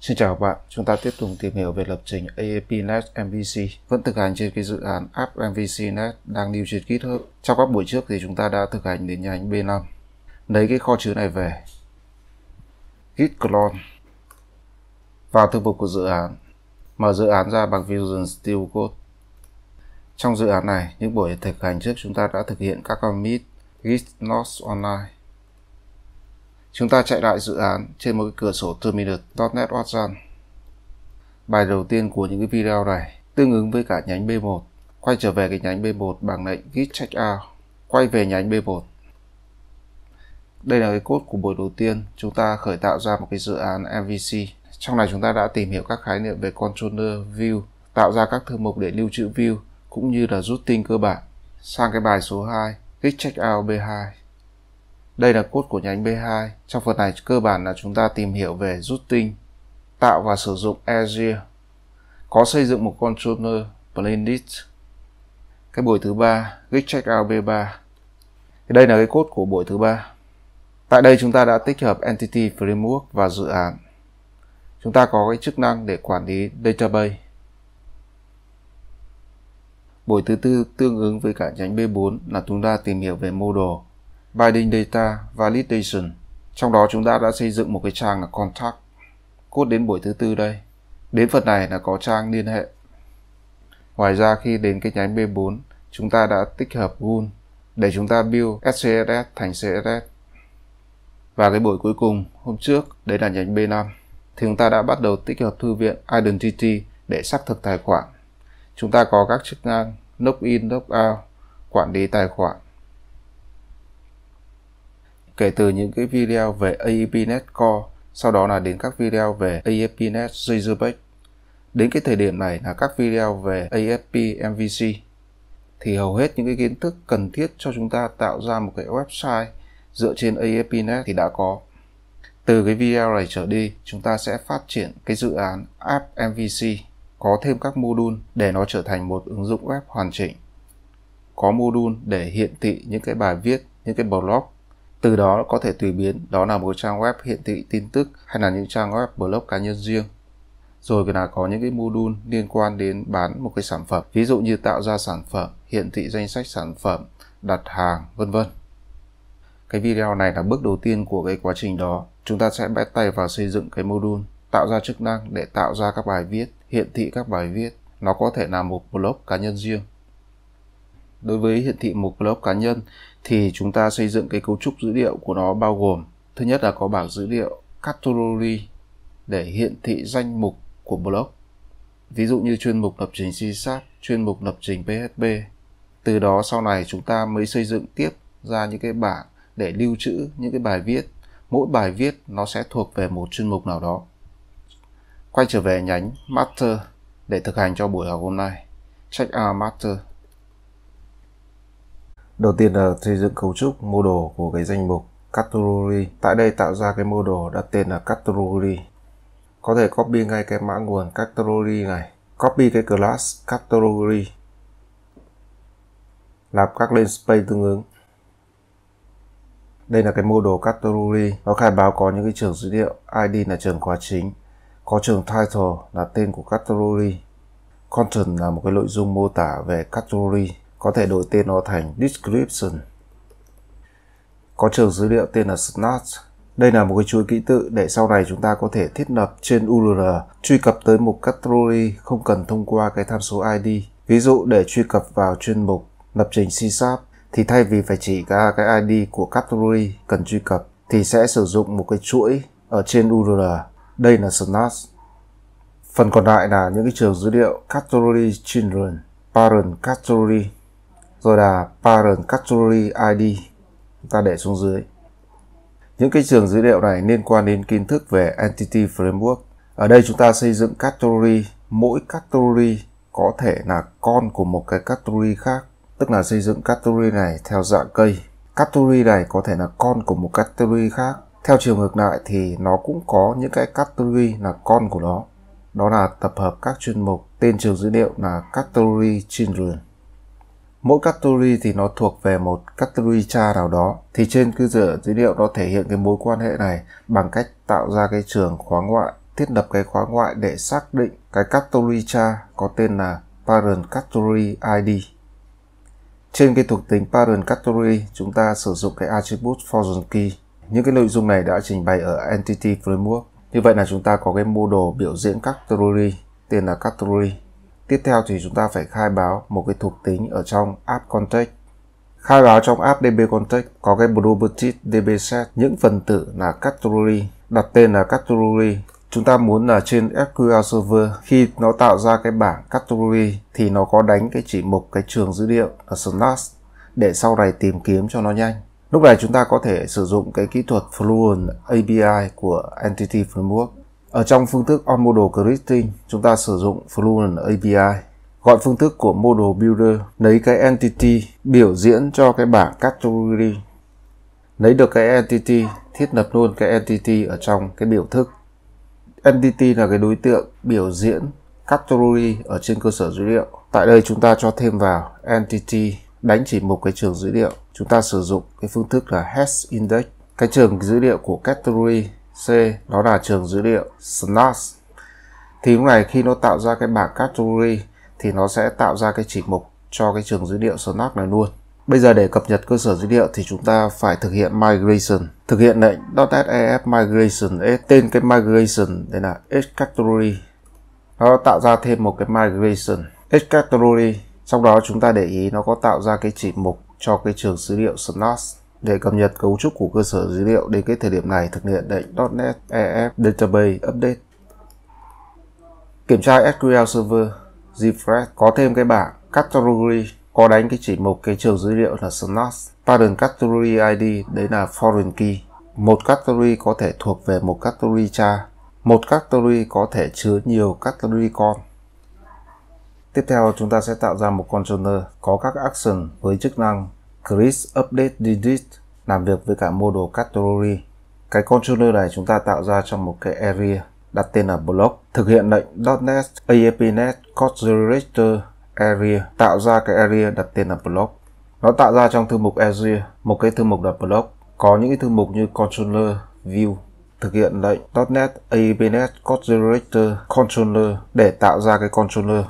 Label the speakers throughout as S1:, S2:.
S1: Xin chào các bạn, chúng ta tiếp tục tìm hiểu về lập trình AAP.NET MVC vẫn thực hành trên cái dự án App MVC.NET đang lưu trên GitHub. Trong các buổi trước thì chúng ta đã thực hành đến nhánh B5. Lấy cái kho chứa này về. Git clone. Vào thư mục của dự án. Mở dự án ra bằng Fusion Steel Code. Trong dự án này, những buổi thực hành trước chúng ta đã thực hiện các commit Git Notes Online Chúng ta chạy lại dự án trên một cái cửa sổ Terminal.NET Watson. Bài đầu tiên của những cái video này tương ứng với cả nhánh B1. Quay trở về cái nhánh B1 bằng lệnh git checkout. Quay về nhánh B1. Đây là cái code của buổi đầu tiên chúng ta khởi tạo ra một cái dự án MVC. Trong này chúng ta đã tìm hiểu các khái niệm về controller, view, tạo ra các thư mục để lưu trữ view cũng như là rút tin cơ bản. Sang cái bài số 2, git checkout B2. Đây là cốt của nhánh B2. Trong phần này cơ bản là chúng ta tìm hiểu về routing, tạo và sử dụng Azure, có xây dựng một controller Blended. Cái buổi thứ ba, git checkout B3. Thì đây là cái cốt của buổi thứ ba. Tại đây chúng ta đã tích hợp Entity Framework và dự án. Chúng ta có cái chức năng để quản lý database. Buổi thứ tư tương ứng với cả nhánh B4 là chúng ta tìm hiểu về model Binding Data Validation. Trong đó chúng ta đã xây dựng một cái trang là Contact. Cốt đến buổi thứ tư đây. Đến phần này là có trang liên hệ. Ngoài ra khi đến cái nhánh B4, chúng ta đã tích hợp Goon để chúng ta build SCSS thành CSS. Và cái buổi cuối cùng hôm trước, đấy là nhánh B5, thì chúng ta đã bắt đầu tích hợp thư viện Identity để xác thực tài khoản. Chúng ta có các chức năng log in, log out, quản lý tài khoản, kể từ những cái video về AEP.NET Core, sau đó là đến các video về AFP.NET e Jailbreak. Đến cái thời điểm này là các video về AFP e MVC. Thì hầu hết những cái kiến thức cần thiết cho chúng ta tạo ra một cái website dựa trên AFP.NET e thì đã có. Từ cái video này trở đi, chúng ta sẽ phát triển cái dự án App MVC có thêm các module để nó trở thành một ứng dụng web hoàn chỉnh. Có module để hiển thị những cái bài viết, những cái blog từ đó có thể tùy biến đó là một trang web hiện thị tin tức hay là những trang web blog cá nhân riêng rồi là có những cái module liên quan đến bán một cái sản phẩm ví dụ như tạo ra sản phẩm hiện thị danh sách sản phẩm đặt hàng vân vân cái video này là bước đầu tiên của cái quá trình đó chúng ta sẽ bắt tay vào xây dựng cái module tạo ra chức năng để tạo ra các bài viết hiện thị các bài viết nó có thể là một blog cá nhân riêng đối với hiển thị một blog cá nhân thì chúng ta xây dựng cái cấu trúc dữ liệu của nó bao gồm thứ nhất là có bảng dữ liệu category để hiển thị danh mục của blog ví dụ như chuyên mục lập trình C Sharp, chuyên mục lập trình PHP. Từ đó sau này chúng ta mới xây dựng tiếp ra những cái bảng để lưu trữ những cái bài viết. Mỗi bài viết nó sẽ thuộc về một chuyên mục nào đó. Quay trở về nhánh Master để thực hành cho buổi học hôm nay. Check out Master. Đầu tiên là xây dựng cấu trúc mô đồ của cái danh mục category. Tại đây tạo ra cái mô đồ đặt tên là category. Có thể copy ngay cái mã nguồn category này. Copy cái class category. Làm các lên space tương ứng. Đây là cái mô đồ category. Nó khai báo có những cái trường dữ liệu. ID là trường khóa chính. Có trường title là tên của category. Content là một cái nội dung mô tả về category có thể đổi tên nó thành description có trường dữ liệu tên là snatch đây là một cái chuỗi ký tự để sau này chúng ta có thể thiết lập trên URL truy cập tới một category không cần thông qua cái tham số ID. Ví dụ để truy cập vào chuyên mục lập trình C thì thay vì phải chỉ ra cái ID của category cần truy cập thì sẽ sử dụng một cái chuỗi ở trên URL. Đây là Snatch. Phần còn lại là những cái trường dữ liệu category children, parent category rồi là parent category id chúng ta để xuống dưới những cái trường dữ liệu này liên quan đến kiến thức về entity framework ở đây chúng ta xây dựng category mỗi category có thể là con của một cái category khác tức là xây dựng category này theo dạng cây category này có thể là con của một category khác theo chiều ngược lại thì nó cũng có những cái category là con của nó đó là tập hợp các chuyên mục tên trường dữ liệu là category children mỗi category thì nó thuộc về một category cha nào đó thì trên cơ sở dữ liệu nó thể hiện cái mối quan hệ này bằng cách tạo ra cái trường khóa ngoại thiết lập cái khóa ngoại để xác định cái category cha có tên là parent category id trên cái thuộc tính parent category chúng ta sử dụng cái attribute fortune key những cái nội dung này đã trình bày ở entity framework như vậy là chúng ta có cái mô đồ biểu diễn category tên là category Tiếp theo thì chúng ta phải khai báo một cái thuộc tính ở trong app context. Khai báo trong app DB context có cái property DB set những phần tử là category, đặt tên là category. Chúng ta muốn là trên SQL Server khi nó tạo ra cái bảng category thì nó có đánh cái chỉ mục cái trường dữ liệu là slash để sau này tìm kiếm cho nó nhanh. Lúc này chúng ta có thể sử dụng cái kỹ thuật Fluent API của Entity Framework ở trong phương thức on model scripting, chúng ta sử dụng Fluent API gọi phương thức của model builder lấy cái entity biểu diễn cho cái bảng category lấy được cái entity thiết lập luôn cái entity ở trong cái biểu thức entity là cái đối tượng biểu diễn category ở trên cơ sở dữ liệu tại đây chúng ta cho thêm vào entity đánh chỉ một cái trường dữ liệu chúng ta sử dụng cái phương thức là hash index cái trường dữ liệu của category C đó là trường dữ liệu SNAS thì lúc này khi nó tạo ra cái bảng category thì nó sẽ tạo ra cái chỉ mục cho cái trường dữ liệu SNAS này luôn Bây giờ để cập nhật cơ sở dữ liệu thì chúng ta phải thực hiện migration. Thực hiện lệnh .sef migration tên cái migration đây là category. Nó tạo ra thêm một cái migration category. Trong đó chúng ta để ý nó có tạo ra cái chỉ mục cho cái trường dữ liệu SNAS để cập nhật cấu trúc của cơ sở dữ liệu đến cái thời điểm này thực hiện lệnh .NET EF Database Update. Kiểm tra SQL Server Refresh có thêm cái bảng Category có đánh cái chỉ mục cái trường dữ liệu là SNAS. Pattern Category ID đấy là Foreign Key. Một category có thể thuộc về một category cha. Một category có thể chứa nhiều category con. Tiếp theo chúng ta sẽ tạo ra một controller có các action với chức năng Chris Update Digit làm việc với cả model category. Cái controller này chúng ta tạo ra trong một cái area đặt tên là block, thực hiện lệnh .NET AAP.NET Code Generator Area, tạo ra cái area đặt tên là block. Nó tạo ra trong thư mục area một cái thư mục là block, có những cái thư mục như controller, view, thực hiện lệnh .NET aap e Code Generator Controller để tạo ra cái controller.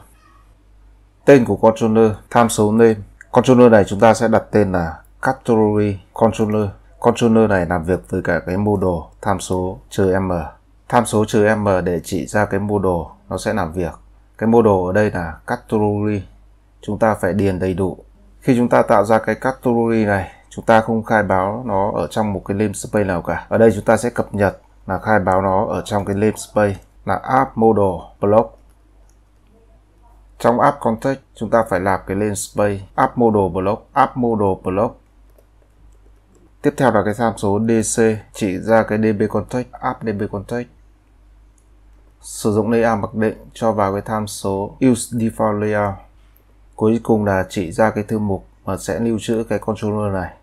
S1: Tên của controller, tham số name Controller này chúng ta sẽ đặt tên là Category Controller. Controller này làm việc với cả cái model tham số trừ M. Tham số trừ M để chỉ ra cái model nó sẽ làm việc. Cái model ở đây là Category. Chúng ta phải điền đầy đủ. Khi chúng ta tạo ra cái Category này, chúng ta không khai báo nó ở trong một cái namespace nào cả. Ở đây chúng ta sẽ cập nhật là khai báo nó ở trong cái namespace là app model block trong app context, chúng ta phải làm cái lên space app model block, app model block. Tiếp theo là cái tham số DC chỉ ra cái DB context, app DB context. Sử dụng layer mặc định cho vào cái tham số use default layer Cuối cùng là chỉ ra cái thư mục mà sẽ lưu trữ cái controller này.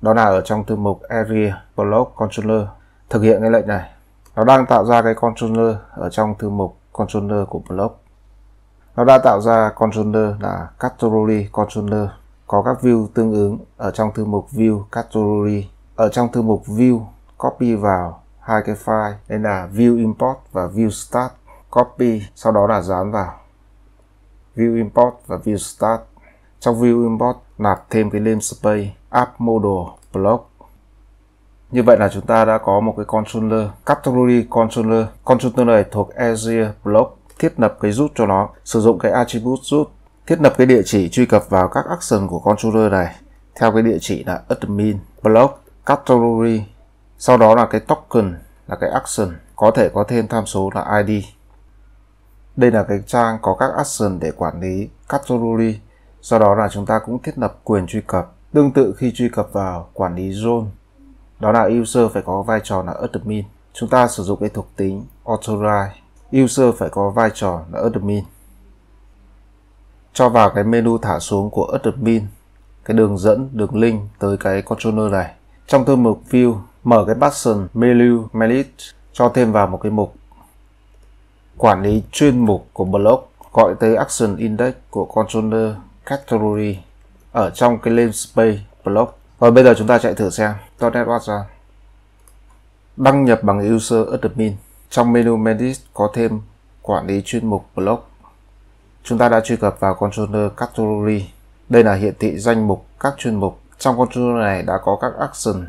S1: Đó là ở trong thư mục area block controller. Thực hiện cái lệnh này. Nó đang tạo ra cái controller ở trong thư mục controller của block nó đã tạo ra controller là category controller có các view tương ứng ở trong thư mục view category. Ở trong thư mục view copy vào hai cái file nên là view import và view start copy sau đó là dán vào view import và view start trong view import nạp thêm cái namespace app model block như vậy là chúng ta đã có một cái controller category controller controller này thuộc Azure block thiết lập cái rút cho nó sử dụng cái attribute rút thiết lập cái địa chỉ truy cập vào các action của controller này theo cái địa chỉ là admin block category sau đó là cái token là cái action có thể có thêm tham số là id đây là cái trang có các action để quản lý category sau đó là chúng ta cũng thiết lập quyền truy cập tương tự khi truy cập vào quản lý zone đó là user phải có vai trò là admin chúng ta sử dụng cái thuộc tính authorize user phải có vai trò là admin. Cho vào cái menu thả xuống của admin cái đường dẫn, đường link tới cái controller này. Trong thư mục view, mở cái button menu manage cho thêm vào một cái mục quản lý chuyên mục của blog gọi tới action index của controller category ở trong cái namespace blog. Rồi bây giờ chúng ta chạy thử xem .NET Watch ra. Đăng nhập bằng user admin. Trong menu Mendis có thêm quản lý chuyên mục Blog. Chúng ta đã truy cập vào controller Category. Đây là hiển thị danh mục các chuyên mục. Trong controller này đã có các action.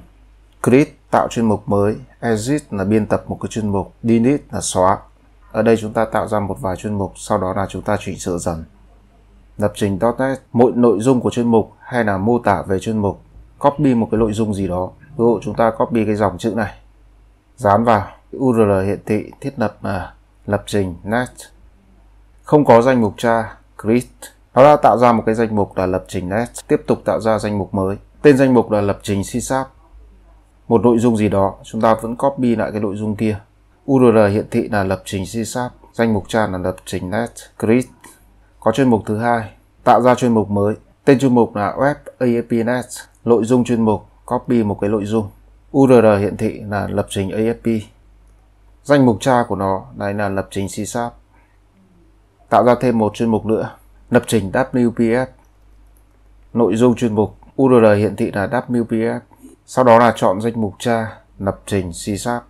S1: Create tạo chuyên mục mới, Edit là biên tập một cái chuyên mục, Delete là xóa. Ở đây chúng ta tạo ra một vài chuyên mục, sau đó là chúng ta chỉnh sửa dần. Lập trình .NET, mỗi nội dung của chuyên mục hay là mô tả về chuyên mục, copy một cái nội dung gì đó. Ví dụ chúng ta copy cái dòng chữ này, dán vào URL hiện thị thiết lập à, lập trình net không có danh mục tra grid nó đã tạo ra một cái danh mục là lập trình net tiếp tục tạo ra danh mục mới tên danh mục là lập trình c một nội dung gì đó chúng ta vẫn copy lại cái nội dung kia URL hiện thị là lập trình c danh mục tra là lập trình net grid có chuyên mục thứ hai tạo ra chuyên mục mới tên chuyên mục là web ASP.NET nội dung chuyên mục copy một cái nội dung URL hiện thị là lập trình ASP Danh mục tra của nó này là lập trình C Sharp. Tạo ra thêm một chuyên mục nữa, lập trình WPF. Nội dung chuyên mục URL hiện thị là WPF. Sau đó là chọn danh mục tra lập trình C Sharp.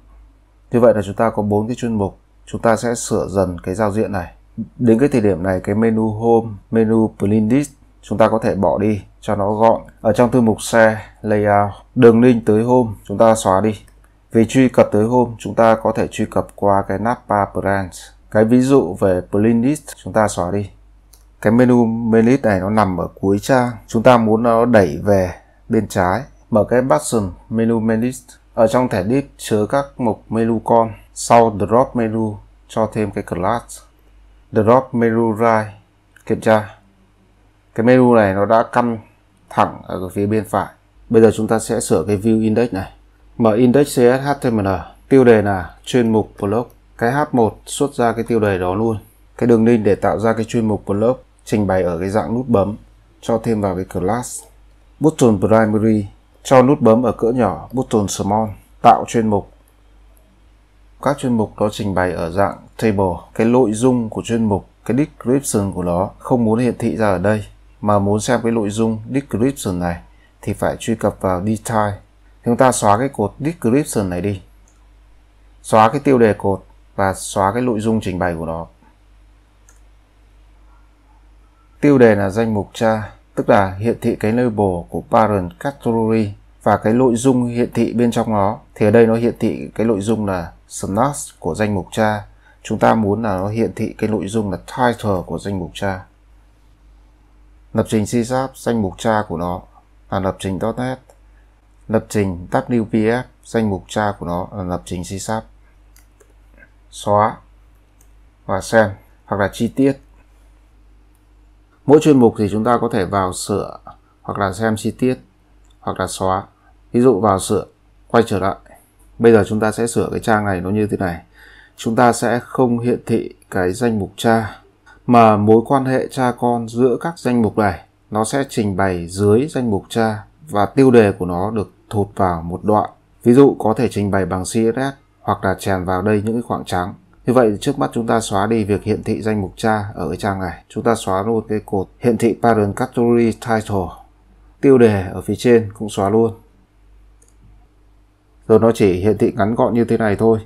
S1: Như vậy là chúng ta có bốn cái chuyên mục. Chúng ta sẽ sửa dần cái giao diện này. Đến cái thời điểm này cái menu Home, menu Playlist chúng ta có thể bỏ đi cho nó gọn. Ở trong thư mục Share, Layout, đường link tới Home chúng ta xóa đi. Về truy cập tới Home, chúng ta có thể truy cập qua cái Napa Branch. Cái ví dụ về Playlist chúng ta xóa đi. Cái menu Playlist này nó nằm ở cuối trang. Chúng ta muốn nó đẩy về bên trái. Mở cái button Menu Playlist. Ở trong thẻ disk chứa các mục menu con. Sau Drop Menu cho thêm cái class. Drop Menu Right kiểm tra. Cái menu này nó đã căn thẳng ở phía bên phải. Bây giờ chúng ta sẽ sửa cái View Index này mở index CSS HTML tiêu đề là chuyên mục blog cái H1 xuất ra cái tiêu đề đó luôn cái đường link để tạo ra cái chuyên mục blog trình bày ở cái dạng nút bấm cho thêm vào cái class button primary cho nút bấm ở cỡ nhỏ button small tạo chuyên mục các chuyên mục đó trình bày ở dạng table cái nội dung của chuyên mục cái description của nó không muốn hiện thị ra ở đây mà muốn xem cái nội dung description này thì phải truy cập vào detail chúng ta xóa cái cột description này đi xóa cái tiêu đề cột và xóa cái nội dung trình bày của nó tiêu đề là danh mục cha tức là hiện thị cái label của parent category và cái nội dung hiện thị bên trong nó thì ở đây nó hiện thị cái nội dung là snaps của danh mục cha chúng ta muốn là nó hiện thị cái nội dung là title của danh mục cha lập trình C-Sharp danh mục cha của nó là lập trình .NET lập trình WPF danh mục cha của nó là lập trình C Sharp xóa và xem hoặc là chi tiết mỗi chuyên mục thì chúng ta có thể vào sửa hoặc là xem chi tiết hoặc là xóa ví dụ vào sửa quay trở lại bây giờ chúng ta sẽ sửa cái trang này nó như thế này chúng ta sẽ không hiện thị cái danh mục cha mà mối quan hệ cha con giữa các danh mục này nó sẽ trình bày dưới danh mục cha và tiêu đề của nó được thụt vào một đoạn. Ví dụ có thể trình bày bằng CSS hoặc là chèn vào đây những cái khoảng trắng. Như vậy trước mắt chúng ta xóa đi việc hiện thị danh mục cha ở cái trang này. Chúng ta xóa luôn cái cột hiện thị parent category title. Tiêu đề ở phía trên cũng xóa luôn. Rồi nó chỉ hiện thị ngắn gọn như thế này thôi.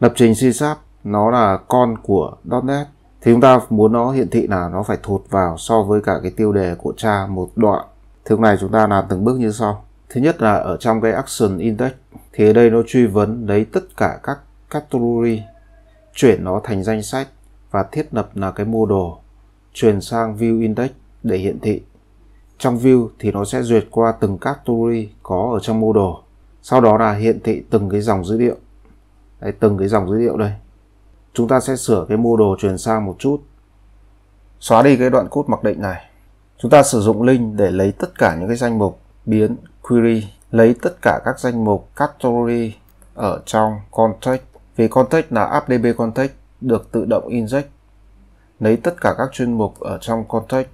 S1: Lập trình C Sharp nó là con của .NET. Thì chúng ta muốn nó hiện thị là nó phải thụt vào so với cả cái tiêu đề của cha một đoạn. Thứ này chúng ta làm từng bước như sau thứ nhất là ở trong cái action index thì ở đây nó truy vấn lấy tất cả các category chuyển nó thành danh sách và thiết lập là cái mô đồ truyền sang view index để hiển thị trong view thì nó sẽ duyệt qua từng category có ở trong mô đồ sau đó là hiện thị từng cái dòng dữ liệu Đấy, từng cái dòng dữ liệu đây chúng ta sẽ sửa cái mô đồ truyền sang một chút xóa đi cái đoạn cốt mặc định này chúng ta sử dụng link để lấy tất cả những cái danh mục biến query lấy tất cả các danh mục category ở trong context vì context là app context được tự động inject lấy tất cả các chuyên mục ở trong context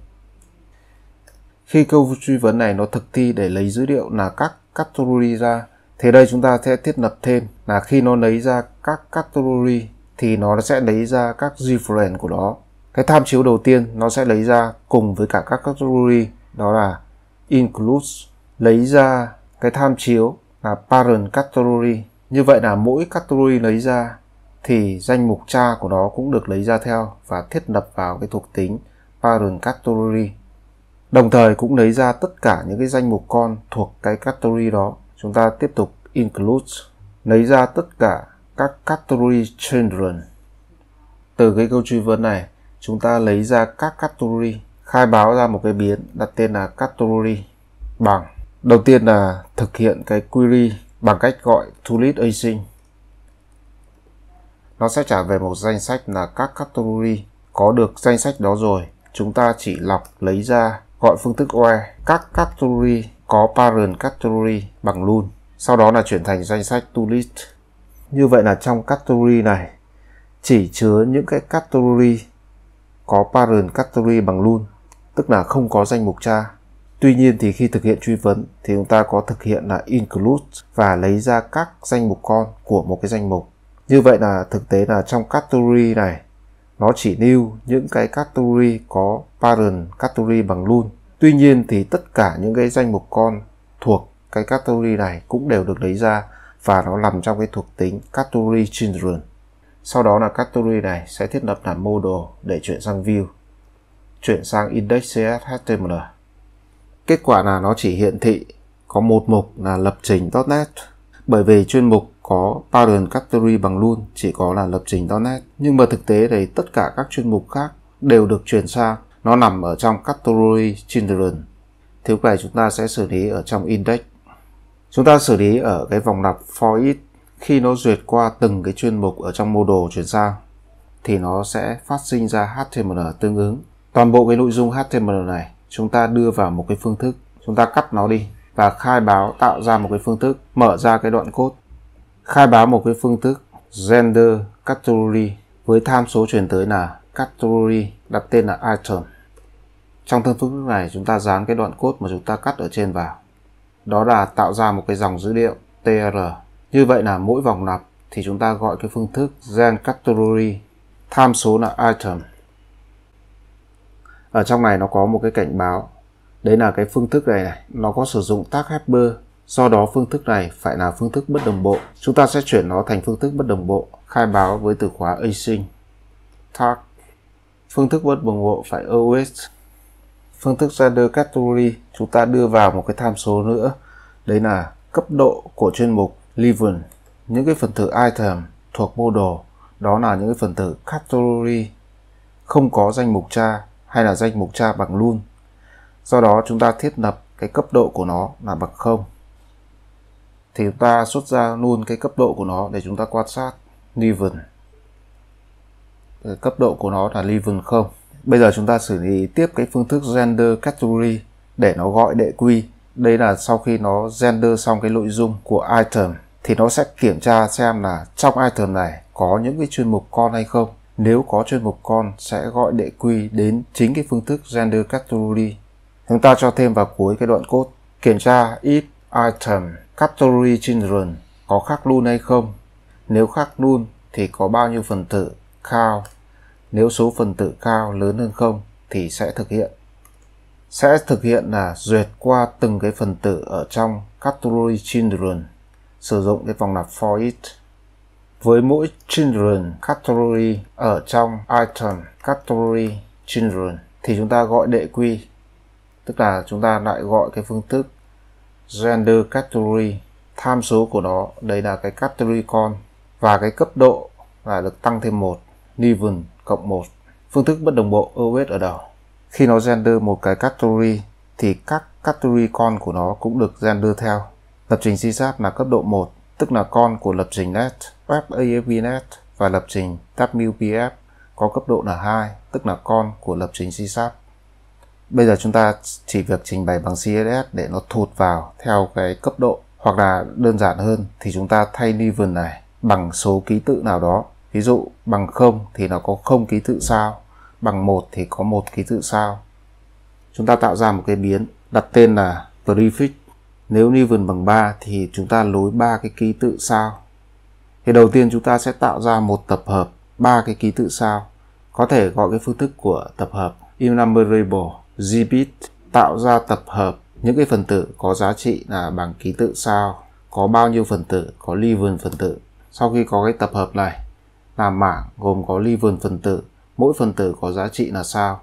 S1: khi câu truy vấn này nó thực thi để lấy dữ liệu là các category ra thì đây chúng ta sẽ thiết lập thêm là khi nó lấy ra các category thì nó sẽ lấy ra các reference của nó cái tham chiếu đầu tiên nó sẽ lấy ra cùng với cả các category đó là includes lấy ra cái tham chiếu là parent category như vậy là mỗi category lấy ra thì danh mục cha của nó cũng được lấy ra theo và thiết lập vào cái thuộc tính parent category đồng thời cũng lấy ra tất cả những cái danh mục con thuộc cái category đó chúng ta tiếp tục include lấy ra tất cả các category children từ cái câu truy vấn này chúng ta lấy ra các category khai báo ra một cái biến đặt tên là category bằng Đầu tiên là thực hiện cái query bằng cách gọi toList async. Nó sẽ trả về một danh sách là các category có được danh sách đó rồi. Chúng ta chỉ lọc lấy ra gọi phương thức OE các category có parent category bằng loon. Sau đó là chuyển thành danh sách toList. Như vậy là trong category này chỉ chứa những cái category có parent category bằng loon, tức là không có danh mục cha Tuy nhiên thì khi thực hiện truy vấn thì chúng ta có thực hiện là include và lấy ra các danh mục con của một cái danh mục. Như vậy là thực tế là trong category này nó chỉ lưu những cái category có parent category bằng loon. Tuy nhiên thì tất cả những cái danh mục con thuộc cái category này cũng đều được lấy ra và nó nằm trong cái thuộc tính category children. Sau đó là category này sẽ thiết lập là model để chuyển sang view, chuyển sang index.html. Kết quả là nó chỉ hiện thị có một mục là lập trình .NET bởi vì chuyên mục có pattern category bằng luôn chỉ có là lập trình .NET nhưng mà thực tế thì tất cả các chuyên mục khác đều được chuyển sang nó nằm ở trong category children thiếu này chúng ta sẽ xử lý ở trong index chúng ta xử lý ở cái vòng lặp for each khi nó duyệt qua từng cái chuyên mục ở trong mô đồ chuyển sang thì nó sẽ phát sinh ra HTML tương ứng toàn bộ cái nội dung HTML này chúng ta đưa vào một cái phương thức chúng ta cắt nó đi và khai báo tạo ra một cái phương thức mở ra cái đoạn cốt, khai báo một cái phương thức gender category với tham số chuyển tới là category đặt tên là item trong thân phương thức này chúng ta dán cái đoạn cốt mà chúng ta cắt ở trên vào đó là tạo ra một cái dòng dữ liệu tr như vậy là mỗi vòng lặp thì chúng ta gọi cái phương thức gen category tham số là item ở trong này nó có một cái cảnh báo đấy là cái phương thức này này nó có sử dụng tác Haber do đó phương thức này phải là phương thức bất đồng bộ chúng ta sẽ chuyển nó thành phương thức bất đồng bộ khai báo với từ khóa async tag phương thức bất đồng bộ phải always phương thức gender category chúng ta đưa vào một cái tham số nữa đấy là cấp độ của chuyên mục level những cái phần tử item thuộc model đó là những cái phần tử category không có danh mục cha hay là danh mục cha bằng luôn. Do đó chúng ta thiết lập cái cấp độ của nó là bằng 0. Thì chúng ta xuất ra luôn cái cấp độ của nó để chúng ta quan sát Level. Cấp độ của nó là level 0. Bây giờ chúng ta xử lý tiếp cái phương thức gender category để nó gọi đệ quy. Đây là sau khi nó gender xong cái nội dung của item thì nó sẽ kiểm tra xem là trong item này có những cái chuyên mục con hay không nếu có chuyên một con sẽ gọi đệ quy đến chính cái phương thức gender category. Chúng ta cho thêm vào cuối cái đoạn code kiểm tra if item category children có khác luôn hay không. Nếu khác luôn thì có bao nhiêu phần tử cao. Nếu số phần tử cao lớn hơn không thì sẽ thực hiện. Sẽ thực hiện là duyệt qua từng cái phần tử ở trong category children sử dụng cái vòng lặp for each với mỗi Children Category ở trong Item Category Children thì chúng ta gọi đệ quy tức là chúng ta lại gọi cái phương thức Gender Category tham số của nó đây là cái category con và cái cấp độ là được tăng thêm một level cộng một phương thức bất đồng bộ always ở đầu khi nó gender một cái category thì các category con của nó cũng được gender theo lập trình CSAP là cấp độ 1 tức là con của lập trình net FAAVNet và lập trình WPF có cấp độ N2, tức là con của lập trình C Sharp. Bây giờ chúng ta chỉ việc trình bày bằng CSS để nó thụt vào theo cái cấp độ hoặc là đơn giản hơn thì chúng ta thay level này bằng số ký tự nào đó. Ví dụ bằng 0 thì nó có 0 ký tự sao, bằng 1 thì có một ký tự sao. Chúng ta tạo ra một cái biến đặt tên là prefix. Nếu level bằng 3 thì chúng ta lối ba cái ký tự sao thì đầu tiên chúng ta sẽ tạo ra một tập hợp ba cái ký tự sao có thể gọi cái phương thức của tập hợp enumerable gbit tạo ra tập hợp những cái phần tử có giá trị là bằng ký tự sao có bao nhiêu phần tử có ly vườn phần tử sau khi có cái tập hợp này là mảng gồm có ly vườn phần tử mỗi phần tử có giá trị là sao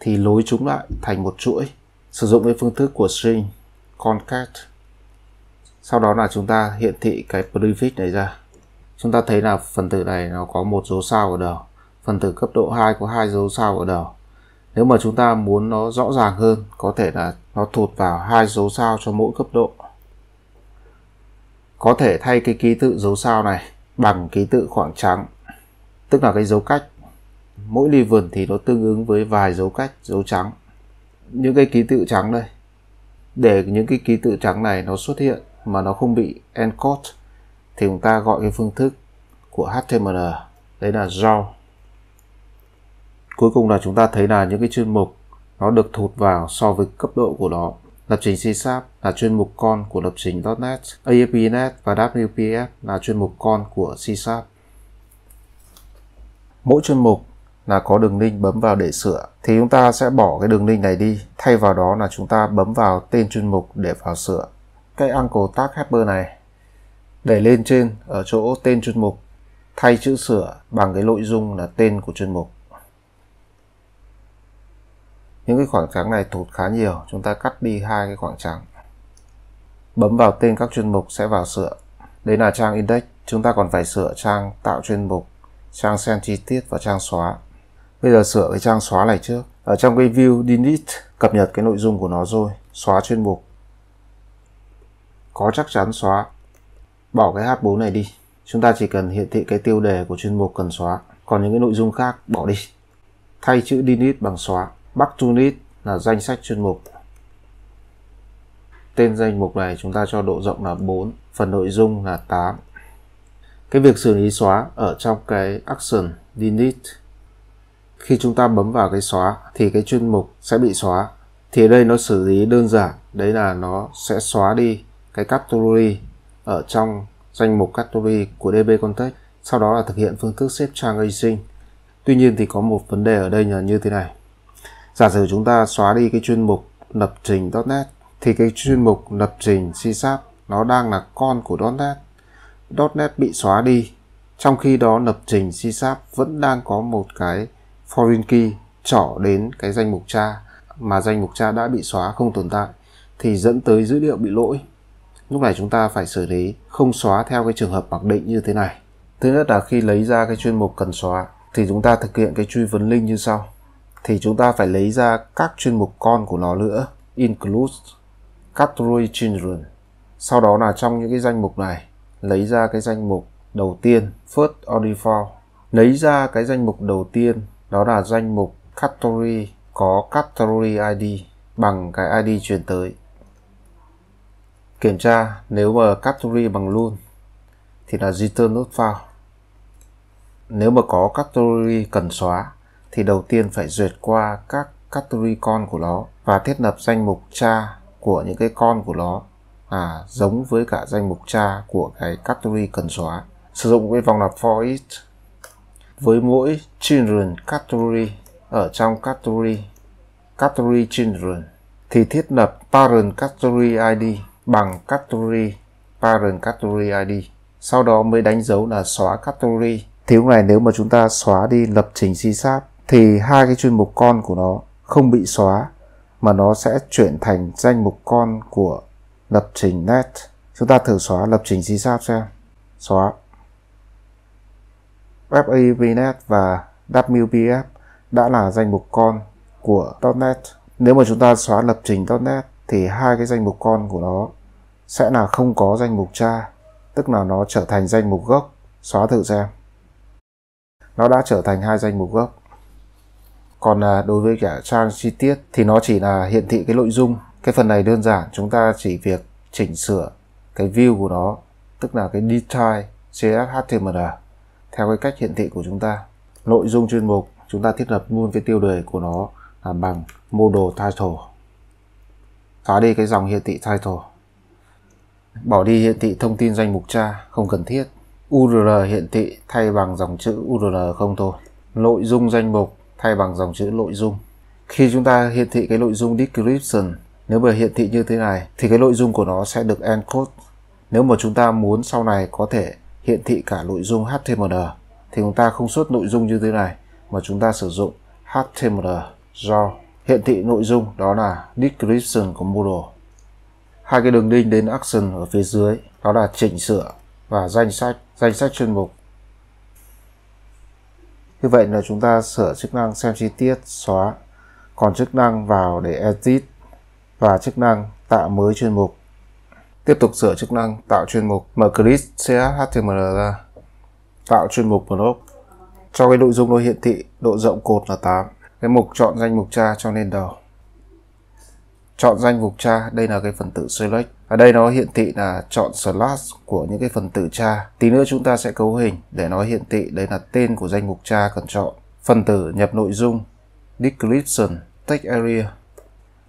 S1: thì lối chúng lại thành một chuỗi sử dụng cái phương thức của string concat sau đó là chúng ta hiển thị cái prefix này ra chúng ta thấy là phần tử này nó có một dấu sao ở đầu phần tử cấp độ 2 có hai dấu sao ở đầu nếu mà chúng ta muốn nó rõ ràng hơn có thể là nó thụt vào hai dấu sao cho mỗi cấp độ có thể thay cái ký tự dấu sao này bằng ký tự khoảng trắng tức là cái dấu cách mỗi ly vườn thì nó tương ứng với vài dấu cách dấu trắng những cái ký tự trắng đây để những cái ký tự trắng này nó xuất hiện mà nó không bị encode thì chúng ta gọi cái phương thức của HTML đấy là raw cuối cùng là chúng ta thấy là những cái chuyên mục nó được thụt vào so với cấp độ của nó lập trình C Sharp là chuyên mục con của lập trình .NET, ASP.NET và WPF là chuyên mục con của C Sharp. Mỗi chuyên mục là có đường link bấm vào để sửa thì chúng ta sẽ bỏ cái đường link này đi thay vào đó là chúng ta bấm vào tên chuyên mục để vào sửa cái angle tag helper này để lên trên ở chỗ tên chuyên mục thay chữ sửa bằng cái nội dung là tên của chuyên mục những cái khoảng trắng này tụt khá nhiều chúng ta cắt đi hai cái khoảng trắng bấm vào tên các chuyên mục sẽ vào sửa đây là trang index chúng ta còn phải sửa trang tạo chuyên mục trang xem chi tiết và trang xóa bây giờ sửa cái trang xóa này trước ở trong cái view delete cập nhật cái nội dung của nó rồi xóa chuyên mục có chắc chắn xóa bỏ cái H4 này đi chúng ta chỉ cần hiển thị cái tiêu đề của chuyên mục cần xóa còn những cái nội dung khác bỏ đi thay chữ delete bằng xóa back to list là danh sách chuyên mục tên danh mục này chúng ta cho độ rộng là 4 phần nội dung là 8 cái việc xử lý xóa ở trong cái action delete khi chúng ta bấm vào cái xóa thì cái chuyên mục sẽ bị xóa thì ở đây nó xử lý đơn giản đấy là nó sẽ xóa đi cái category ở trong danh mục category của DB Context, sau đó là thực hiện phương thức xếp trang async. Tuy nhiên thì có một vấn đề ở đây là như thế này. Giả sử chúng ta xóa đi cái chuyên mục lập trình .NET thì cái chuyên mục lập trình C Sharp nó đang là con của .NET. .NET bị xóa đi, trong khi đó lập trình C Sharp vẫn đang có một cái foreign key trỏ đến cái danh mục cha mà danh mục cha đã bị xóa không tồn tại thì dẫn tới dữ liệu bị lỗi lúc này chúng ta phải xử lý không xóa theo cái trường hợp mặc định như thế này thứ nhất là khi lấy ra cái chuyên mục cần xóa thì chúng ta thực hiện cái truy vấn link như sau thì chúng ta phải lấy ra các chuyên mục con của nó nữa include category children sau đó là trong những cái danh mục này lấy ra cái danh mục đầu tiên first or default lấy ra cái danh mục đầu tiên đó là danh mục category có category id bằng cái id truyền tới kiểm tra nếu mà category bằng luôn thì là return not found nếu mà có category cần xóa thì đầu tiên phải duyệt qua các category con của nó và thiết lập danh mục cha của những cái con của nó à, giống với cả danh mục cha của cái category cần xóa sử dụng cái vòng lặp for each với mỗi children category ở trong category category children thì thiết lập parent category id bằng category parent category id sau đó mới đánh dấu là xóa category thì lúc này nếu mà chúng ta xóa đi lập trình csap thì hai cái chuyên mục con của nó không bị xóa mà nó sẽ chuyển thành danh mục con của lập trình net chúng ta thử xóa lập trình csap xem xóa FAVNet và WPF đã là danh mục con của .NET. Nếu mà chúng ta xóa lập trình .NET thì hai cái danh mục con của nó sẽ là không có danh mục cha tức là nó trở thành danh mục gốc xóa thử xem nó đã trở thành hai danh mục gốc còn là đối với cả trang chi tiết thì nó chỉ là hiển thị cái nội dung cái phần này đơn giản chúng ta chỉ việc chỉnh sửa cái view của nó tức là cái detail cshtml theo cái cách hiển thị của chúng ta nội dung chuyên mục chúng ta thiết lập luôn cái tiêu đề của nó là bằng model title xóa đi cái dòng hiển thị title bỏ đi hiển thị thông tin danh mục cha không cần thiết url hiển thị thay bằng dòng chữ url không thôi nội dung danh mục thay bằng dòng chữ nội dung khi chúng ta hiển thị cái nội dung description nếu mà hiển thị như thế này thì cái nội dung của nó sẽ được encode nếu mà chúng ta muốn sau này có thể hiển thị cả nội dung html thì chúng ta không xuất nội dung như thế này mà chúng ta sử dụng html raw hiện thị nội dung đó là description của model. Hai cái đường link đến action ở phía dưới đó là chỉnh sửa và danh sách danh sách chuyên mục. Như vậy là chúng ta sửa chức năng xem chi tiết xóa, còn chức năng vào để edit và chức năng tạo mới chuyên mục. Tiếp tục sửa chức năng tạo chuyên mục, mở grid CSHTML ra, tạo chuyên mục blog. Cho cái nội dung nó hiển thị độ rộng cột là 8 cái mục chọn danh mục cha cho nên đỏ chọn danh mục cha đây là cái phần tử select ở đây nó hiện thị là chọn slash của những cái phần tử cha tí nữa chúng ta sẽ cấu hình để nó hiện thị đấy là tên của danh mục cha cần chọn phần tử nhập nội dung description text area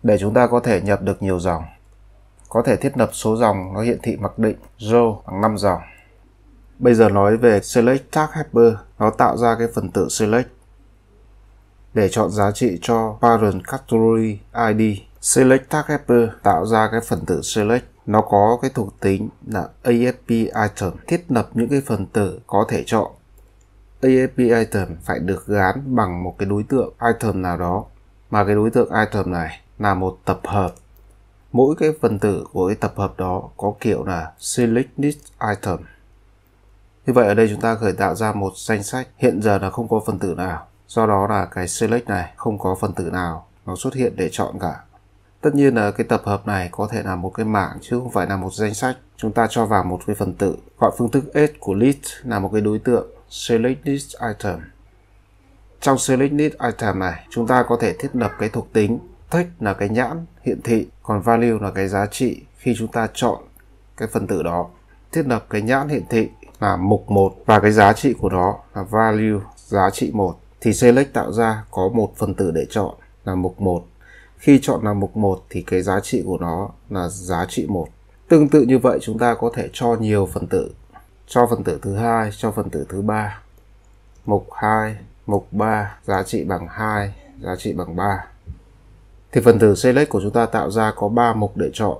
S1: để chúng ta có thể nhập được nhiều dòng có thể thiết lập số dòng nó hiện thị mặc định row bằng 5 dòng bây giờ nói về select tag helper nó tạo ra cái phần tử select để chọn giá trị cho Parent Category ID. Select Tag Helper tạo ra cái phần tử Select nó có cái thuộc tính là AFP item thiết lập những cái phần tử có thể chọn AFP item phải được gán bằng một cái đối tượng item nào đó mà cái đối tượng item này là một tập hợp mỗi cái phần tử của cái tập hợp đó có kiểu là select list item như vậy ở đây chúng ta khởi tạo ra một danh sách hiện giờ là không có phần tử nào do đó là cái select này không có phần tử nào nó xuất hiện để chọn cả tất nhiên là cái tập hợp này có thể là một cái mảng chứ không phải là một danh sách chúng ta cho vào một cái phần tử gọi phương thức s của list là một cái đối tượng select list item trong select list item này chúng ta có thể thiết lập cái thuộc tính text là cái nhãn hiện thị còn value là cái giá trị khi chúng ta chọn cái phần tử đó thiết lập cái nhãn hiện thị là mục 1 và cái giá trị của nó là value giá trị 1 thì select tạo ra có một phần tử để chọn là mục 1. Khi chọn là mục 1 thì cái giá trị của nó là giá trị 1. Tương tự như vậy chúng ta có thể cho nhiều phần tử. Cho phần tử thứ hai, cho phần tử thứ ba. Mục 2, mục 3 giá trị bằng 2, giá trị bằng 3. Thì phần tử select của chúng ta tạo ra có 3 mục để chọn.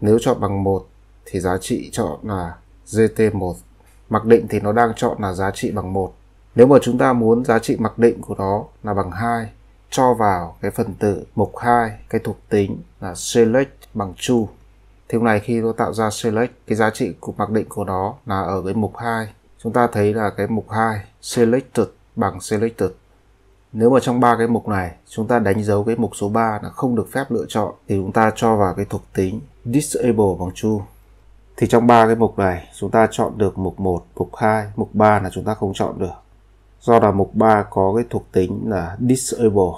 S1: Nếu chọn bằng 1 thì giá trị chọn là GT1. Mặc định thì nó đang chọn là giá trị bằng 1 nếu mà chúng ta muốn giá trị mặc định của nó là bằng 2, cho vào cái phần tử mục 2, cái thuộc tính là select bằng true. Thì hôm nay khi tôi tạo ra select, cái giá trị của mặc định của nó là ở cái mục 2. Chúng ta thấy là cái mục 2 selected bằng selected. Nếu mà trong ba cái mục này chúng ta đánh dấu cái mục số 3 là không được phép lựa chọn thì chúng ta cho vào cái thuộc tính disable bằng true. Thì trong ba cái mục này chúng ta chọn được mục 1, mục 2, mục 3 là chúng ta không chọn được do là mục 3 có cái thuộc tính là disable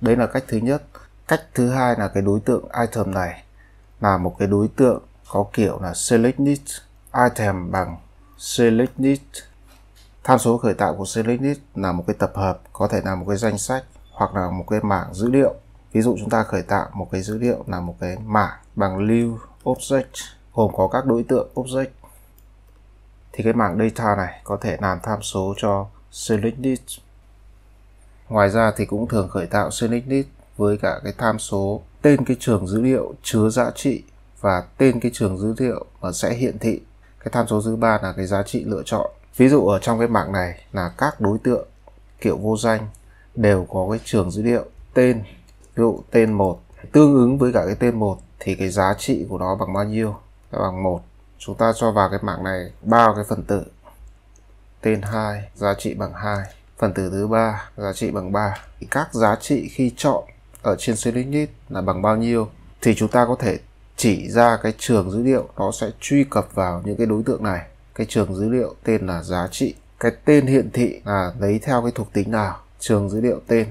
S1: đấy là cách thứ nhất cách thứ hai là cái đối tượng item này là một cái đối tượng có kiểu là select list item bằng select list tham số khởi tạo của select list là một cái tập hợp có thể là một cái danh sách hoặc là một cái mảng dữ liệu ví dụ chúng ta khởi tạo một cái dữ liệu là một cái mảng bằng lưu object gồm có các đối tượng object thì cái mảng data này có thể làm tham số cho select Ngoài ra thì cũng thường khởi tạo select với cả cái tham số tên cái trường dữ liệu chứa giá trị và tên cái trường dữ liệu mà sẽ hiện thị. Cái tham số thứ ba là cái giá trị lựa chọn. Ví dụ ở trong cái mảng này là các đối tượng kiểu vô danh đều có cái trường dữ liệu tên, ví dụ tên 1 tương ứng với cả cái tên 1 thì cái giá trị của nó bằng bao nhiêu? Bằng 1 chúng ta cho vào cái mảng này ba cái phần tử tên 2 giá trị bằng 2 phần tử thứ ba giá trị bằng 3 các giá trị khi chọn ở trên selected là bằng bao nhiêu thì chúng ta có thể chỉ ra cái trường dữ liệu nó sẽ truy cập vào những cái đối tượng này cái trường dữ liệu tên là giá trị cái tên hiện thị là lấy theo cái thuộc tính nào trường dữ liệu tên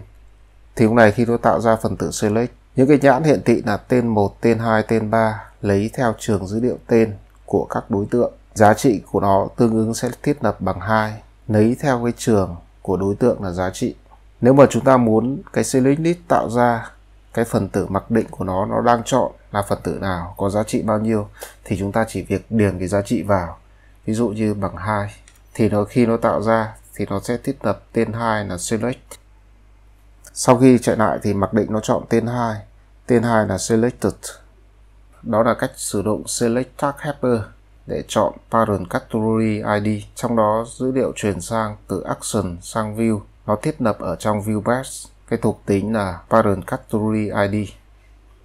S1: thì lúc này khi tôi tạo ra phần tử select những cái nhãn hiện thị là tên 1, tên 2, tên 3 lấy theo trường dữ liệu tên của các đối tượng. Giá trị của nó tương ứng sẽ thiết lập bằng 2, lấy theo cái trường của đối tượng là giá trị. Nếu mà chúng ta muốn cái select list tạo ra cái phần tử mặc định của nó nó đang chọn là phần tử nào có giá trị bao nhiêu thì chúng ta chỉ việc điền cái giá trị vào ví dụ như bằng 2 thì nó khi nó tạo ra thì nó sẽ thiết lập tên 2 là select sau khi chạy lại thì mặc định nó chọn tên 2 tên 2 là selected đó là cách sử dụng Select Tag Helper để chọn Parent Category ID, trong đó dữ liệu truyền sang từ Action sang View. Nó thiết lập ở trong View Batch, cái thuộc tính là Parent Category ID.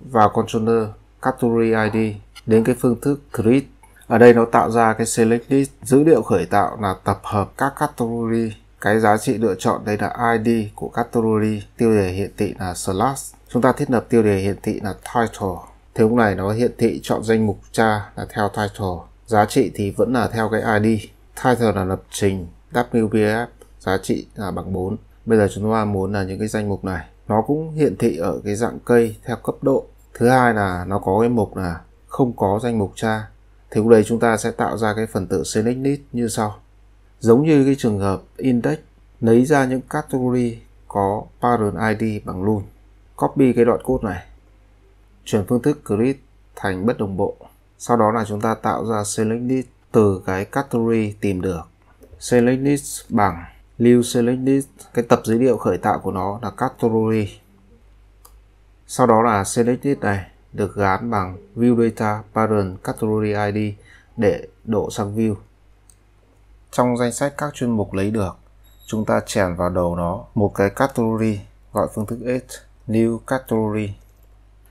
S1: Vào Controller Category ID, đến cái phương thức Create. Ở đây nó tạo ra cái Select List, dữ liệu khởi tạo là tập hợp các category cái giá trị lựa chọn đây là ID của category, tiêu đề hiện thị là slash. Chúng ta thiết lập tiêu đề hiện thị là title thì lúc này nó hiện thị chọn danh mục cha là theo title giá trị thì vẫn là theo cái id title là lập trình wbf giá trị là bằng 4 bây giờ chúng ta muốn là những cái danh mục này nó cũng hiện thị ở cái dạng cây theo cấp độ thứ hai là nó có cái mục là không có danh mục cha thì lúc đây chúng ta sẽ tạo ra cái phần tự select list như sau giống như cái trường hợp index lấy ra những category có parent id bằng luôn copy cái đoạn code này chuyển phương thức grid thành bất đồng bộ. Sau đó là chúng ta tạo ra select từ cái category tìm được. Select bằng lưu select cái tập dữ liệu khởi tạo của nó là category. Sau đó là select này được gán bằng view data parent category ID để độ sang view. Trong danh sách các chuyên mục lấy được, chúng ta chèn vào đầu nó một cái category gọi phương thức edge new category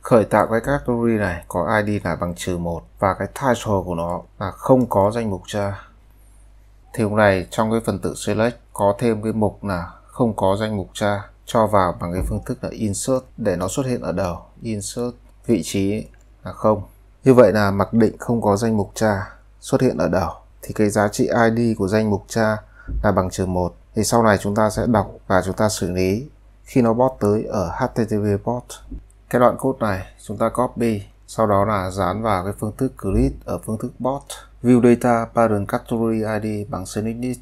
S1: khởi tạo cái category này có id là bằng trừ một và cái title của nó là không có danh mục cha thì hôm nay trong cái phần tự select có thêm cái mục là không có danh mục cha cho vào bằng cái phương thức là insert để nó xuất hiện ở đầu insert vị trí là không như vậy là mặc định không có danh mục cha xuất hiện ở đầu thì cái giá trị id của danh mục cha là bằng trừ một thì sau này chúng ta sẽ đọc và chúng ta xử lý khi nó bot tới ở http bot cái đoạn code này chúng ta copy, sau đó là dán vào cái phương thức grid ở phương thức bot view data parent category id bằng snipnit.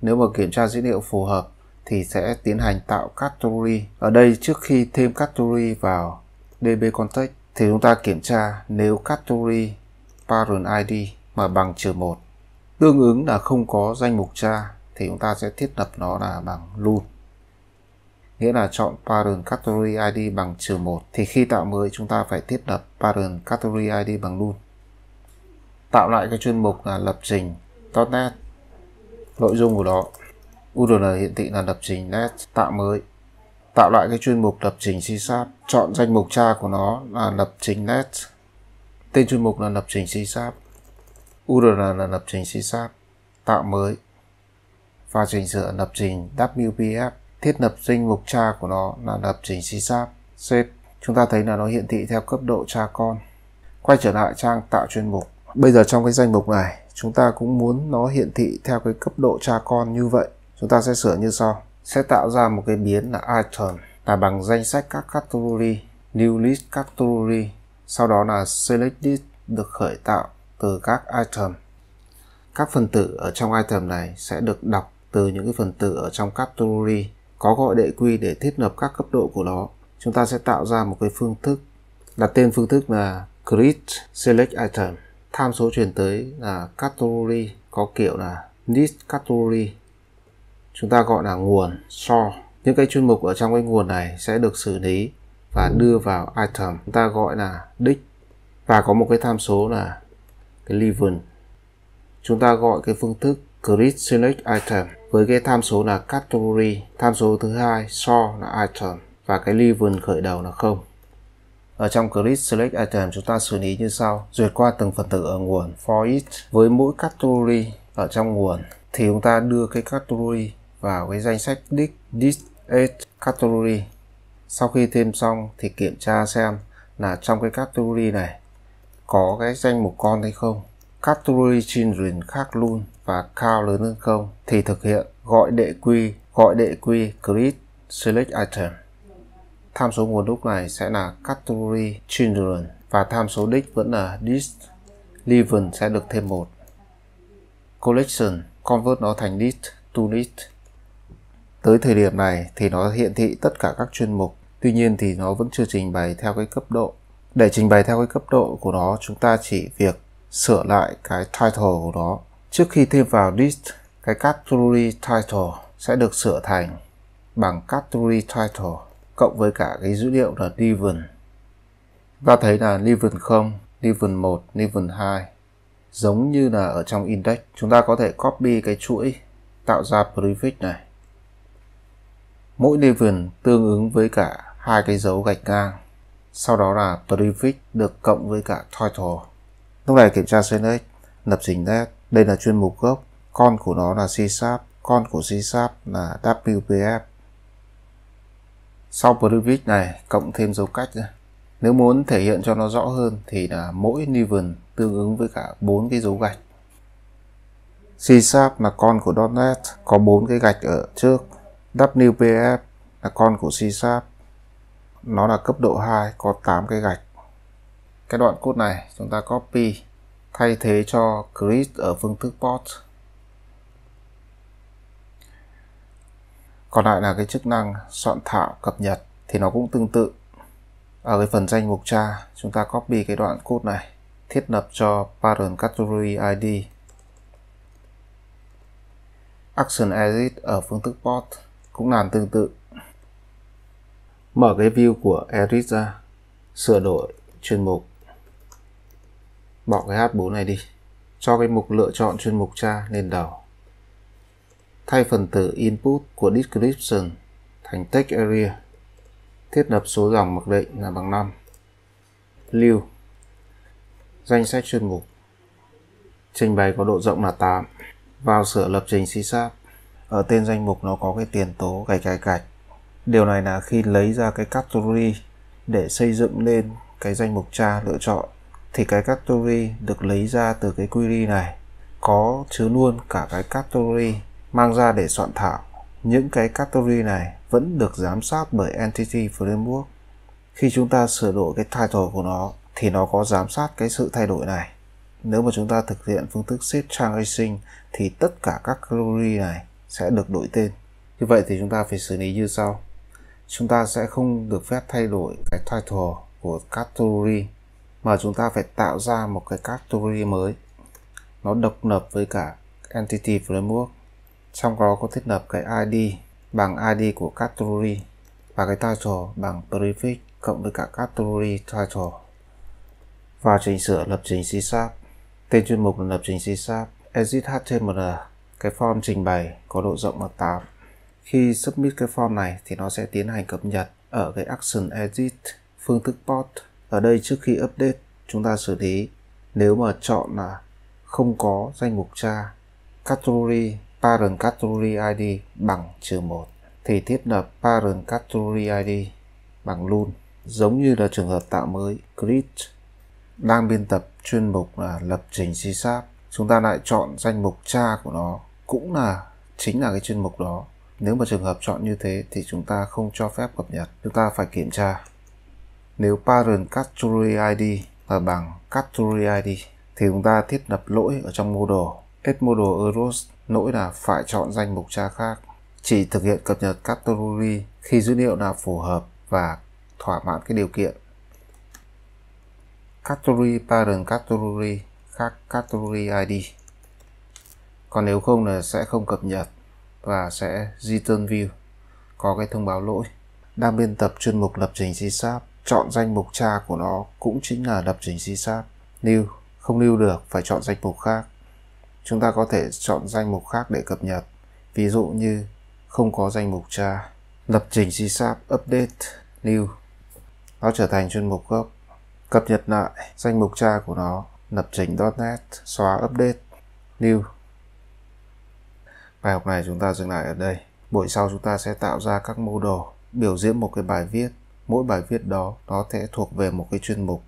S1: Nếu mà kiểm tra dữ liệu phù hợp thì sẽ tiến hành tạo category. Ở đây trước khi thêm category vào DB context thì chúng ta kiểm tra nếu category parent id mà bằng trừ một tương ứng là không có danh mục cha thì chúng ta sẽ thiết lập nó là bằng null nghĩa là chọn parent category ID bằng trừ 1 thì khi tạo mới chúng ta phải thiết lập parent category ID bằng null. Tạo lại cái chuyên mục là lập trình .NET nội dung của đó URL hiện thị là lập trình .NET tạo mới tạo lại cái chuyên mục lập trình C Sharp chọn danh mục cha của nó là lập trình .NET tên chuyên mục là lập trình C Sharp URL là lập trình C Sharp tạo mới và chỉnh sửa lập trình WPF thiết lập danh mục cha của nó là lập trình csat set chúng ta thấy là nó hiện thị theo cấp độ cha con quay trở lại trang tạo chuyên mục bây giờ trong cái danh mục này chúng ta cũng muốn nó hiện thị theo cái cấp độ cha con như vậy chúng ta sẽ sửa như sau sẽ tạo ra một cái biến là item là bằng danh sách các category new list category sau đó là select list được khởi tạo từ các item các phần tử ở trong item này sẽ được đọc từ những cái phần tử ở trong category có gọi đệ quy để thiết lập các cấp độ của nó chúng ta sẽ tạo ra một cái phương thức đặt tên phương thức là create select item tham số truyền tới là category có kiểu là list category chúng ta gọi là nguồn so những cái chuyên mục ở trong cái nguồn này sẽ được xử lý và đưa vào item chúng ta gọi là đích và có một cái tham số là cái leaven chúng ta gọi cái phương thức create select item với cái tham số là category tham số thứ hai so là item và cái level khởi đầu là không ở trong grid select item chúng ta xử lý như sau duyệt qua từng phần tử ở nguồn for each với mỗi category ở trong nguồn thì chúng ta đưa cái category vào cái danh sách dict this age category sau khi thêm xong thì kiểm tra xem là trong cái category này có cái danh mục con hay không category children khác luôn và cao lớn hơn không thì thực hiện gọi đệ quy gọi đệ quy create select item. Tham số nguồn lúc này sẽ là category children và tham số đích vẫn là list. level sẽ được thêm một. Collection convert nó thành list to list. Tới thời điểm này thì nó hiện thị tất cả các chuyên mục. Tuy nhiên thì nó vẫn chưa trình bày theo cái cấp độ. Để trình bày theo cái cấp độ của nó chúng ta chỉ việc sửa lại cái title của nó Trước khi thêm vào list, cái category title sẽ được sửa thành bằng category title cộng với cả cái dữ liệu là level Ta thấy là level 0, level 1, level 2 giống như là ở trong index. Chúng ta có thể copy cái chuỗi tạo ra prefix này. Mỗi level tương ứng với cả hai cái dấu gạch ngang. Sau đó là prefix được cộng với cả title. Lúc này kiểm tra syntax lập trình net đây là chuyên mục gốc, con của nó là C-sharp, con của C-sharp là WPF. Sau prefix này, cộng thêm dấu cách ra. Nếu muốn thể hiện cho nó rõ hơn thì là mỗi niven tương ứng với cả bốn cái dấu gạch. C-sharp là con của .NET, có bốn cái gạch ở trước. WPF là con của C-sharp, nó là cấp độ 2, có 8 cái gạch. Cái đoạn code này chúng ta copy thay thế cho grid ở phương thức port. Còn lại là cái chức năng soạn thảo cập nhật thì nó cũng tương tự. Ở cái phần danh mục tra, chúng ta copy cái đoạn code này, thiết lập cho parent category ID. Action Edit ở phương thức port cũng làm tương tự. Mở cái view của Edit ra, sửa đổi chuyên mục bỏ cái H4 này đi cho cái mục lựa chọn chuyên mục tra lên đầu thay phần tử input của description thành text area thiết lập số dòng mặc định là bằng 5 lưu danh sách chuyên mục trình bày có độ rộng là 8 vào sửa lập trình C sharp ở tên danh mục nó có cái tiền tố gạch gạch gạch điều này là khi lấy ra cái category để xây dựng lên cái danh mục tra lựa chọn thì cái category được lấy ra từ cái query này có chứa luôn cả cái category mang ra để soạn thảo những cái category này vẫn được giám sát bởi entity framework khi chúng ta sửa đổi cái title của nó thì nó có giám sát cái sự thay đổi này nếu mà chúng ta thực hiện phương thức shift tracing thì tất cả các category này sẽ được đổi tên như vậy thì chúng ta phải xử lý như sau chúng ta sẽ không được phép thay đổi cái title của category mà chúng ta phải tạo ra một cái category mới nó độc lập với cả entity framework trong đó có thiết lập cái id bằng id của category và cái title bằng prefix cộng với cả category title và chỉnh sửa lập trình C Sharp tên chuyên mục là lập trình C Sharp exit html cái form trình bày có độ rộng là 8 khi submit cái form này thì nó sẽ tiến hành cập nhật ở cái action edit phương thức post ở đây trước khi update chúng ta xử lý nếu mà chọn là không có danh mục cha category parent category id bằng trừ một thì thiết lập parent category id bằng luôn giống như là trường hợp tạo mới grid đang biên tập chuyên mục là lập trình C sharp chúng ta lại chọn danh mục cha của nó cũng là chính là cái chuyên mục đó nếu mà trường hợp chọn như thế thì chúng ta không cho phép cập nhật chúng ta phải kiểm tra nếu parent category id là bằng category id thì chúng ta thiết lập lỗi ở trong model add model errors lỗi là phải chọn danh mục cha khác chỉ thực hiện cập nhật category khi dữ liệu nào phù hợp và thỏa mãn cái điều kiện category parent category khác category id còn nếu không là sẽ không cập nhật và sẽ return view có cái thông báo lỗi đang biên tập chuyên mục lập trình C Sharp chọn danh mục cha của nó cũng chính là lập trình di sát. new không lưu được phải chọn danh mục khác. Chúng ta có thể chọn danh mục khác để cập nhật. Ví dụ như không có danh mục cha, lập trình di sát update, new. Nó trở thành chuyên mục gốc. Cập nhật lại danh mục cha của nó, lập trình .NET, xóa update, new. Bài học này chúng ta dừng lại ở đây. Buổi sau chúng ta sẽ tạo ra các mô đồ biểu diễn một cái bài viết mỗi bài viết đó nó sẽ thuộc về một cái chuyên mục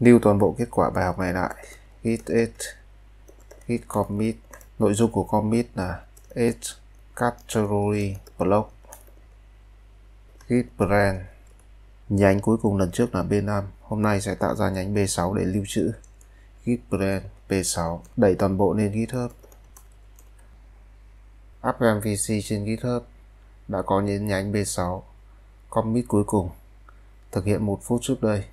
S1: lưu toàn bộ kết quả bài học này lại git it git commit nội dung của commit là it category blog git brand nhánh cuối cùng lần trước là B5 hôm nay sẽ tạo ra nhánh B6 để lưu trữ git brand P6 đẩy toàn bộ lên GitHub app MVC trên GitHub đã có những nhánh B6 commit cuối cùng thực hiện một phút trước đây